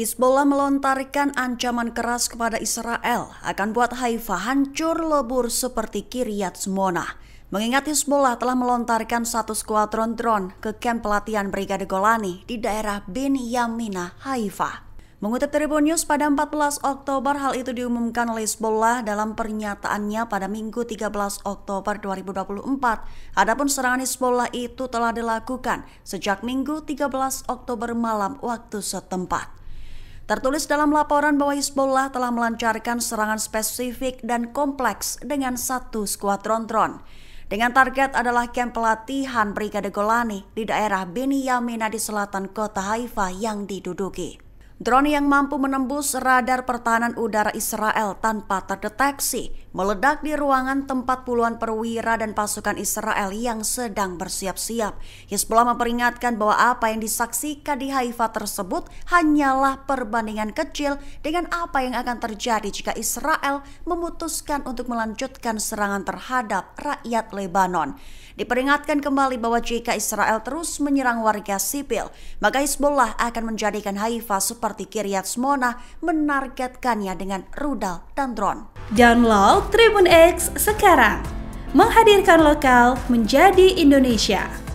Hizbullah melontarkan ancaman keras kepada Israel akan buat Haifa hancur lebur seperti Kiryat Semona. Mengingat Hizbullah telah melontarkan satu skuadron drone ke kamp pelatihan Brigade Golani di daerah Bin Yamina, Haifa. Mengutip Tribun News pada 14 Oktober, hal itu diumumkan oleh Hizbullah dalam pernyataannya pada Minggu 13 Oktober 2024. Adapun serangan Hizbullah itu telah dilakukan sejak Minggu 13 Oktober malam waktu setempat. Tertulis dalam laporan bahwa Hizbullah telah melancarkan serangan spesifik dan kompleks dengan satu skuadron drone. Dengan target adalah kamp pelatihan Brigade Golani di daerah Beni Yamina di selatan kota Haifa yang diduduki. Drone yang mampu menembus radar pertahanan udara Israel tanpa terdeteksi meledak di ruangan tempat puluhan perwira dan pasukan Israel yang sedang bersiap-siap. Hizbullah memperingatkan bahwa apa yang disaksikan di Haifa tersebut hanyalah perbandingan kecil dengan apa yang akan terjadi jika Israel memutuskan untuk melanjutkan serangan terhadap rakyat Lebanon. Diperingatkan kembali bahwa jika Israel terus menyerang warga sipil, maka Hizbullah akan menjadikan Haifa super seperti Kiryat Smona menargetkannya dengan rudal dan drone. Download Tribun X sekarang, menghadirkan lokal menjadi Indonesia.